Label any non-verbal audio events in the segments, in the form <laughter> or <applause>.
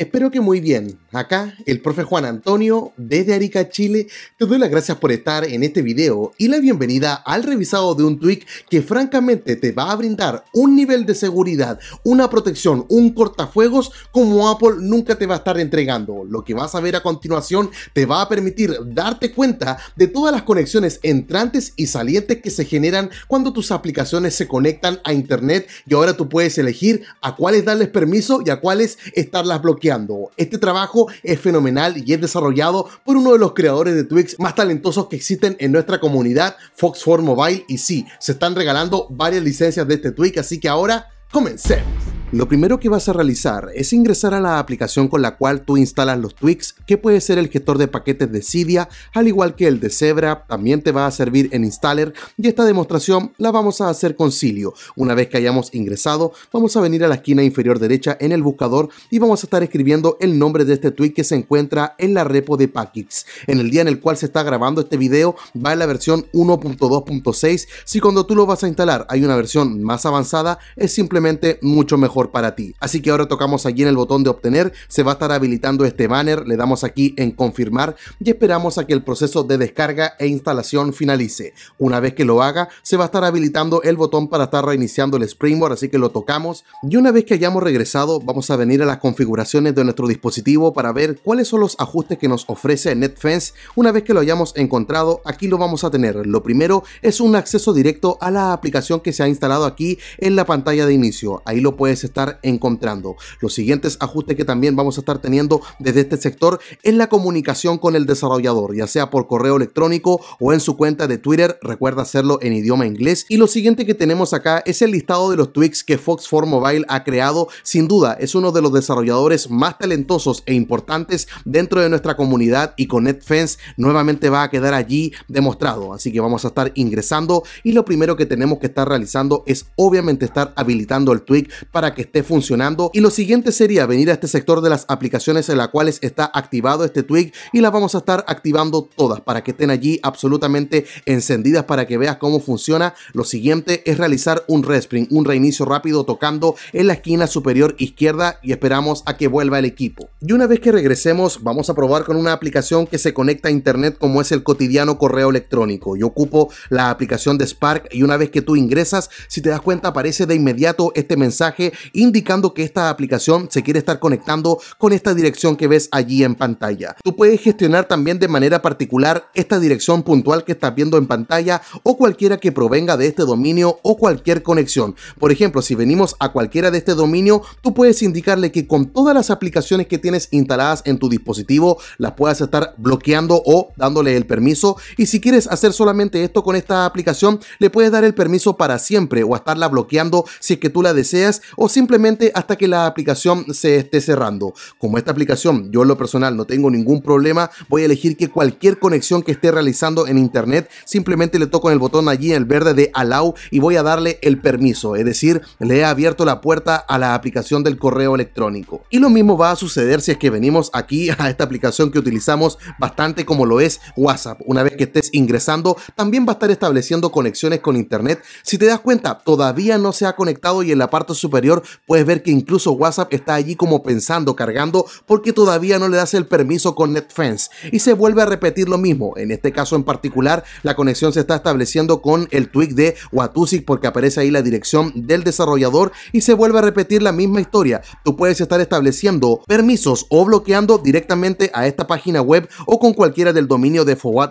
Espero que muy bien. Acá el profe Juan Antonio desde Arica, Chile. Te doy las gracias por estar en este video y la bienvenida al revisado de un tweak que francamente te va a brindar un nivel de seguridad, una protección, un cortafuegos como Apple nunca te va a estar entregando. Lo que vas a ver a continuación te va a permitir darte cuenta de todas las conexiones entrantes y salientes que se generan cuando tus aplicaciones se conectan a internet y ahora tú puedes elegir a cuáles darles permiso y a cuáles estarlas bloqueando este trabajo es fenomenal y es desarrollado por uno de los creadores de Twix más talentosos que existen en nuestra comunidad, Fox 4 Mobile, y sí, se están regalando varias licencias de este Twix, así que ahora comencemos. Lo primero que vas a realizar es ingresar a la aplicación con la cual tú instalas los tweaks que puede ser el gestor de paquetes de Cydia, al igual que el de Zebra, también te va a servir en Installer y esta demostración la vamos a hacer con Cilio. Una vez que hayamos ingresado, vamos a venir a la esquina inferior derecha en el buscador y vamos a estar escribiendo el nombre de este tweak que se encuentra en la repo de paquets En el día en el cual se está grabando este video va en la versión 1.2.6, si cuando tú lo vas a instalar hay una versión más avanzada es simplemente mucho mejor para ti. Así que ahora tocamos aquí en el botón de obtener, se va a estar habilitando este banner, le damos aquí en confirmar y esperamos a que el proceso de descarga e instalación finalice. Una vez que lo haga, se va a estar habilitando el botón para estar reiniciando el Springboard, así que lo tocamos y una vez que hayamos regresado, vamos a venir a las configuraciones de nuestro dispositivo para ver cuáles son los ajustes que nos ofrece NetFence. Una vez que lo hayamos encontrado, aquí lo vamos a tener. Lo primero es un acceso directo a la aplicación que se ha instalado aquí en la pantalla de inicio. Ahí lo puedes estar encontrando. Los siguientes ajustes que también vamos a estar teniendo desde este sector es la comunicación con el desarrollador, ya sea por correo electrónico o en su cuenta de Twitter. Recuerda hacerlo en idioma inglés. Y lo siguiente que tenemos acá es el listado de los tweaks que Fox for Mobile ha creado. Sin duda, es uno de los desarrolladores más talentosos e importantes dentro de nuestra comunidad y con NetFence nuevamente va a quedar allí demostrado. Así que vamos a estar ingresando y lo primero que tenemos que estar realizando es obviamente estar habilitando el tweak para que esté funcionando. Y lo siguiente sería venir a este sector de las aplicaciones en las cuales está activado este tweak y las vamos a estar activando todas para que estén allí absolutamente encendidas para que veas cómo funciona. Lo siguiente es realizar un respring, un reinicio rápido tocando en la esquina superior izquierda y esperamos a que vuelva el equipo. Y una vez que regresemos vamos a probar con una aplicación que se conecta a internet como es el cotidiano correo electrónico. Yo ocupo la aplicación de Spark y una vez que tú ingresas, si te das cuenta aparece de inmediato este mensaje indicando que esta aplicación se quiere estar conectando con esta dirección que ves allí en pantalla. Tú puedes gestionar también de manera particular esta dirección puntual que estás viendo en pantalla o cualquiera que provenga de este dominio o cualquier conexión. Por ejemplo, si venimos a cualquiera de este dominio, tú puedes indicarle que con todas las aplicaciones que tienes instaladas en tu dispositivo, las puedas estar bloqueando o dándole el permiso. Y si quieres hacer solamente esto con esta aplicación, le puedes dar el permiso para siempre o estarla bloqueando si es que tú la deseas o si simplemente hasta que la aplicación se esté cerrando. Como esta aplicación, yo en lo personal no tengo ningún problema, voy a elegir que cualquier conexión que esté realizando en internet, simplemente le toco en el botón allí, el verde de allow y voy a darle el permiso, es decir, le he abierto la puerta a la aplicación del correo electrónico. Y lo mismo va a suceder si es que venimos aquí a esta aplicación que utilizamos bastante como lo es WhatsApp. Una vez que estés ingresando, también va a estar estableciendo conexiones con internet. Si te das cuenta, todavía no se ha conectado y en la parte superior Puedes ver que incluso WhatsApp está allí como pensando, cargando, porque todavía no le das el permiso con NetFence. Y se vuelve a repetir lo mismo. En este caso en particular, la conexión se está estableciendo con el tweak de Watusic porque aparece ahí la dirección del desarrollador y se vuelve a repetir la misma historia. Tú puedes estar estableciendo permisos o bloqueando directamente a esta página web o con cualquiera del dominio de Fowat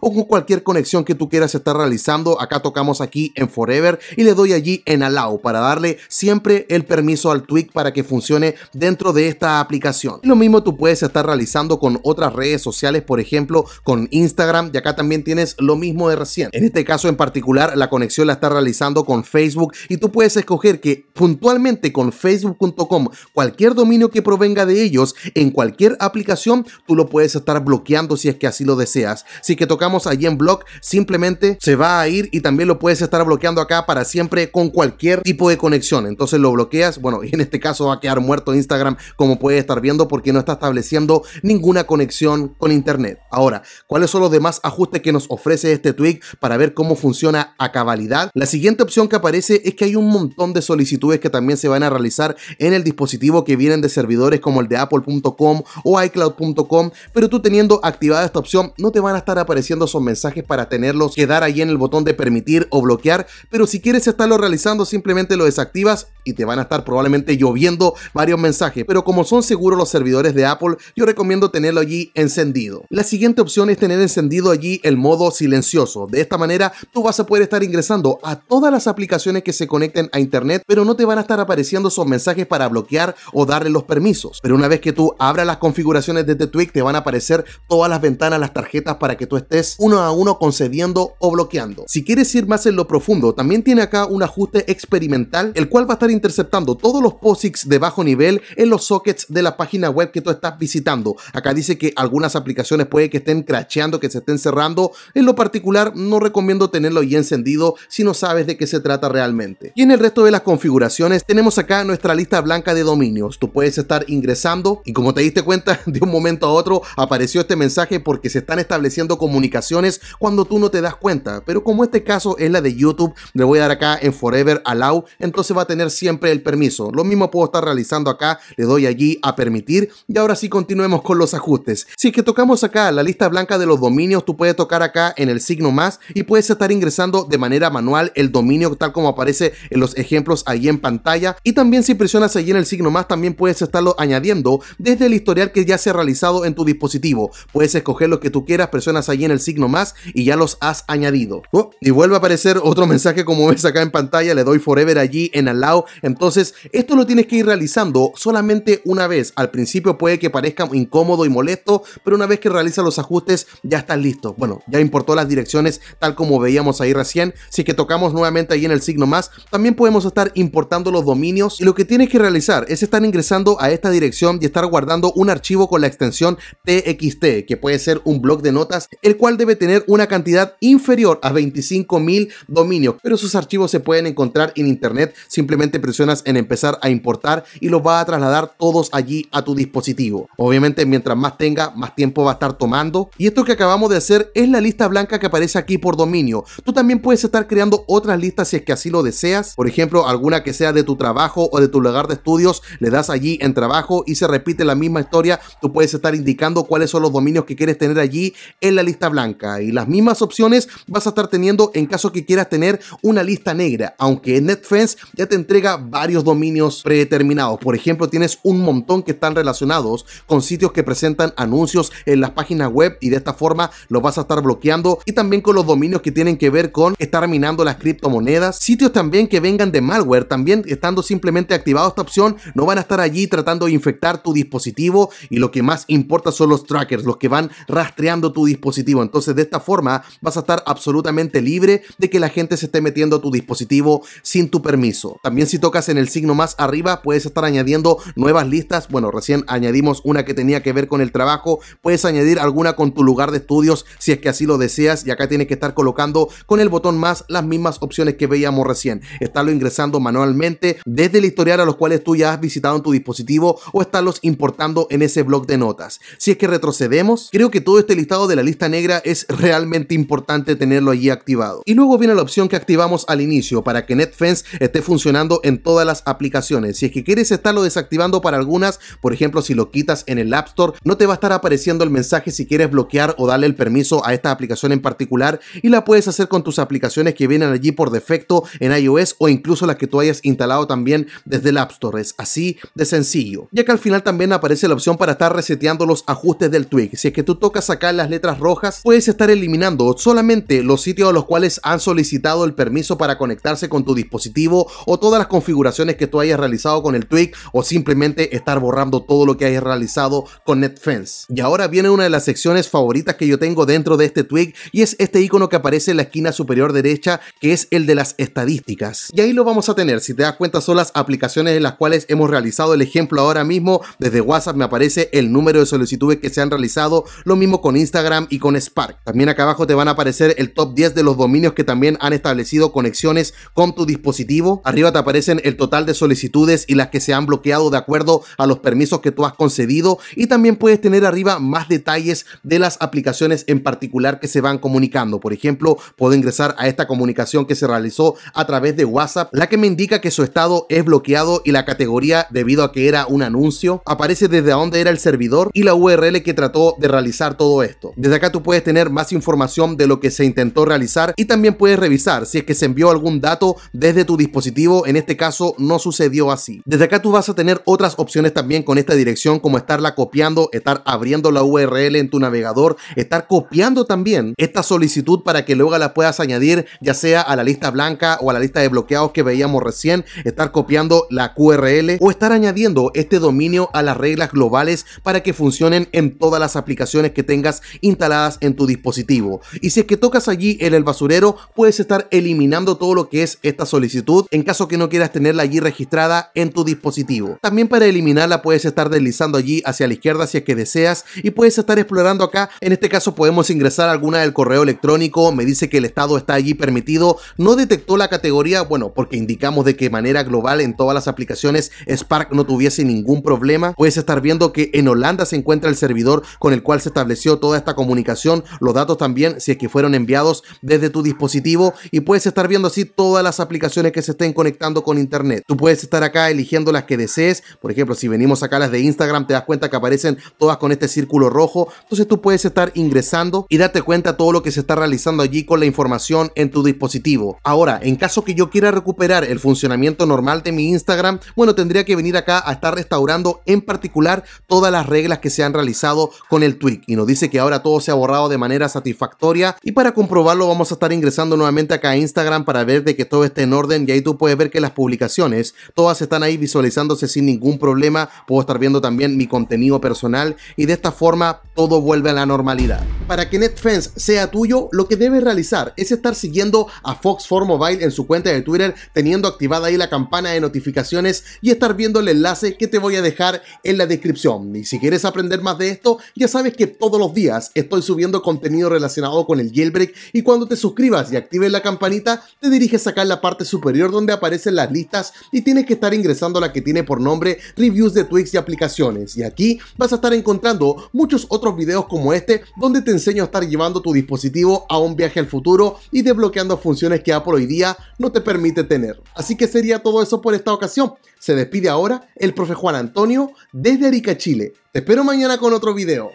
o con cualquier conexión que tú quieras estar realizando. Acá tocamos aquí en Forever y le doy allí en Allow para darle siempre el permiso al tweet para que funcione dentro de esta aplicación. Lo mismo tú puedes estar realizando con otras redes sociales, por ejemplo con Instagram y acá también tienes lo mismo de recién. En este caso en particular la conexión la está realizando con Facebook y tú puedes escoger que puntualmente con facebook.com cualquier dominio que provenga de ellos en cualquier aplicación tú lo puedes estar bloqueando si es que así lo deseas. Si que tocamos allí en blog simplemente se va a ir y también lo puedes estar bloqueando acá para siempre con cualquier tipo de conexión. Entonces lo bloqueas, bueno, y en este caso va a quedar muerto Instagram, como puede estar viendo, porque no está estableciendo ninguna conexión con Internet. Ahora, ¿cuáles son los demás ajustes que nos ofrece este tweet para ver cómo funciona a cabalidad? La siguiente opción que aparece es que hay un montón de solicitudes que también se van a realizar en el dispositivo que vienen de servidores como el de apple.com o iCloud.com, pero tú teniendo activada esta opción no te van a estar apareciendo esos mensajes para tenerlos quedar ahí en el botón de permitir o bloquear, pero si quieres estarlo realizando simplemente lo desactivas y te van a estar probablemente lloviendo varios mensajes, pero como son seguros los servidores de Apple, yo recomiendo tenerlo allí encendido. La siguiente opción es tener encendido allí el modo silencioso. De esta manera tú vas a poder estar ingresando a todas las aplicaciones que se conecten a internet, pero no te van a estar apareciendo esos mensajes para bloquear o darle los permisos. Pero una vez que tú abras las configuraciones desde Tweak te van a aparecer todas las ventanas, las tarjetas para que tú estés uno a uno concediendo o bloqueando. Si quieres ir más en lo profundo, también tiene acá un ajuste experimental, el cual va a estar interesante aceptando todos los POSIX de bajo nivel en los sockets de la página web que tú estás visitando. Acá dice que algunas aplicaciones puede que estén crasheando, que se estén cerrando. En lo particular, no recomiendo tenerlo ya encendido si no sabes de qué se trata realmente. Y en el resto de las configuraciones, tenemos acá nuestra lista blanca de dominios. Tú puedes estar ingresando y como te diste cuenta, <laughs> de un momento a otro apareció este mensaje porque se están estableciendo comunicaciones cuando tú no te das cuenta. Pero como este caso es la de YouTube, le voy a dar acá en Forever Allow, entonces va a tener siempre el permiso. Lo mismo puedo estar realizando acá, le doy allí a permitir y ahora sí continuemos con los ajustes. Si es que tocamos acá la lista blanca de los dominios, tú puedes tocar acá en el signo más y puedes estar ingresando de manera manual el dominio tal como aparece en los ejemplos ahí en pantalla y también si presionas allí en el signo más también puedes estarlo añadiendo desde el historial que ya se ha realizado en tu dispositivo. Puedes escoger lo que tú quieras, presionas allí en el signo más y ya los has añadido. Oh, y vuelve a aparecer otro <laughs> mensaje como ves acá en pantalla, le doy forever allí en allow en entonces, esto lo tienes que ir realizando solamente una vez. Al principio puede que parezca incómodo y molesto, pero una vez que realizas los ajustes ya estás listo. Bueno, ya importó las direcciones tal como veíamos ahí recién. Si que tocamos nuevamente ahí en el signo más, también podemos estar importando los dominios y lo que tienes que realizar es estar ingresando a esta dirección y estar guardando un archivo con la extensión txt, que puede ser un blog de notas, el cual debe tener una cantidad inferior a 25.000 dominios, pero sus archivos se pueden encontrar en internet simplemente presiona en empezar a importar y los va a trasladar todos allí a tu dispositivo. Obviamente mientras más tenga, más tiempo va a estar tomando. Y esto que acabamos de hacer es la lista blanca que aparece aquí por dominio. Tú también puedes estar creando otras listas si es que así lo deseas. Por ejemplo, alguna que sea de tu trabajo o de tu lugar de estudios, le das allí en trabajo y se repite la misma historia. Tú puedes estar indicando cuáles son los dominios que quieres tener allí en la lista blanca. Y las mismas opciones vas a estar teniendo en caso que quieras tener una lista negra, aunque NetFence ya te entrega varios dominios predeterminados. Por ejemplo, tienes un montón que están relacionados con sitios que presentan anuncios en las páginas web y de esta forma los vas a estar bloqueando y también con los dominios que tienen que ver con estar minando las criptomonedas. Sitios también que vengan de malware, también estando simplemente activado esta opción, no van a estar allí tratando de infectar tu dispositivo y lo que más importa son los trackers, los que van rastreando tu dispositivo. Entonces, de esta forma vas a estar absolutamente libre de que la gente se esté metiendo a tu dispositivo sin tu permiso. También si tocas en el signo más arriba, puedes estar añadiendo nuevas listas. Bueno, recién añadimos una que tenía que ver con el trabajo. Puedes añadir alguna con tu lugar de estudios si es que así lo deseas. Y acá tienes que estar colocando con el botón más las mismas opciones que veíamos recién. Estarlo ingresando manualmente desde el historial a los cuales tú ya has visitado en tu dispositivo o estarlos importando en ese blog de notas. Si es que retrocedemos, creo que todo este listado de la lista negra es realmente importante tenerlo allí activado. Y luego viene la opción que activamos al inicio para que NetFence esté funcionando en todo todas las aplicaciones. Si es que quieres estarlo desactivando para algunas, por ejemplo, si lo quitas en el App Store, no te va a estar apareciendo el mensaje si quieres bloquear o darle el permiso a esta aplicación en particular y la puedes hacer con tus aplicaciones que vienen allí por defecto en iOS o incluso las que tú hayas instalado también desde el App Store. Es así de sencillo. Ya que al final también aparece la opción para estar reseteando los ajustes del tweak. Si es que tú tocas acá las letras rojas, puedes estar eliminando solamente los sitios a los cuales han solicitado el permiso para conectarse con tu dispositivo o todas las configuraciones configuraciones que tú hayas realizado con el Twig, o simplemente estar borrando todo lo que hayas realizado con NetFence. Y ahora viene una de las secciones favoritas que yo tengo dentro de este Twig y es este icono que aparece en la esquina superior derecha que es el de las estadísticas. Y ahí lo vamos a tener, si te das cuenta son las aplicaciones en las cuales hemos realizado el ejemplo ahora mismo, desde WhatsApp me aparece el número de solicitudes que se han realizado, lo mismo con Instagram y con Spark. También acá abajo te van a aparecer el top 10 de los dominios que también han establecido conexiones con tu dispositivo. Arriba te aparecen el total de solicitudes y las que se han bloqueado de acuerdo a los permisos que tú has concedido y también puedes tener arriba más detalles de las aplicaciones en particular que se van comunicando. Por ejemplo, puedo ingresar a esta comunicación que se realizó a través de WhatsApp, la que me indica que su estado es bloqueado y la categoría debido a que era un anuncio, aparece desde donde era el servidor y la URL que trató de realizar todo esto. Desde acá tú puedes tener más información de lo que se intentó realizar y también puedes revisar si es que se envió algún dato desde tu dispositivo, en este caso no sucedió así. Desde acá tú vas a tener otras opciones también con esta dirección como estarla copiando, estar abriendo la URL en tu navegador, estar copiando también esta solicitud para que luego la puedas añadir ya sea a la lista blanca o a la lista de bloqueados que veíamos recién, estar copiando la url o estar añadiendo este dominio a las reglas globales para que funcionen en todas las aplicaciones que tengas instaladas en tu dispositivo. Y si es que tocas allí en el basurero, puedes estar eliminando todo lo que es esta solicitud en caso que no quieras tener tenerla allí registrada en tu dispositivo. También para eliminarla puedes estar deslizando allí hacia la izquierda si es que deseas y puedes estar explorando acá. En este caso podemos ingresar alguna del correo electrónico, me dice que el estado está allí permitido, no detectó la categoría, bueno, porque indicamos de que manera global en todas las aplicaciones Spark no tuviese ningún problema. Puedes estar viendo que en Holanda se encuentra el servidor con el cual se estableció toda esta comunicación, los datos también si es que fueron enviados desde tu dispositivo y puedes estar viendo así todas las aplicaciones que se estén conectando con internet Tú puedes estar acá eligiendo las que desees. Por ejemplo, si venimos acá las de Instagram, te das cuenta que aparecen todas con este círculo rojo. Entonces tú puedes estar ingresando y darte cuenta todo lo que se está realizando allí con la información en tu dispositivo. Ahora, en caso que yo quiera recuperar el funcionamiento normal de mi Instagram, bueno, tendría que venir acá a estar restaurando en particular todas las reglas que se han realizado con el tweak. Y nos dice que ahora todo se ha borrado de manera satisfactoria. Y para comprobarlo, vamos a estar ingresando nuevamente acá a Instagram para ver de que todo esté en orden. Y ahí tú puedes ver que las publicaciones notificaciones. Todas están ahí visualizándose sin ningún problema. Puedo estar viendo también mi contenido personal y de esta forma todo vuelve a la normalidad. Para que NetFence sea tuyo, lo que debes realizar es estar siguiendo a Fox4 Mobile en su cuenta de Twitter, teniendo activada ahí la campana de notificaciones y estar viendo el enlace que te voy a dejar en la descripción. Y si quieres aprender más de esto, ya sabes que todos los días estoy subiendo contenido relacionado con el jailbreak y cuando te suscribas y actives la campanita, te diriges acá en la parte superior donde aparecen las listas y tienes que estar ingresando a la que tiene por nombre reviews de tweaks y aplicaciones. Y aquí vas a estar encontrando muchos otros videos como este donde te enseño a estar llevando tu dispositivo a un viaje al futuro y desbloqueando funciones que Apple hoy día no te permite tener. Así que sería todo eso por esta ocasión. Se despide ahora el profe Juan Antonio desde Arica, Chile. Te espero mañana con otro video.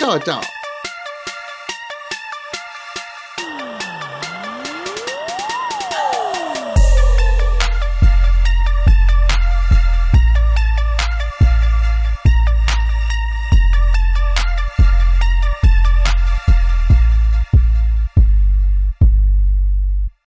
Chao, chao.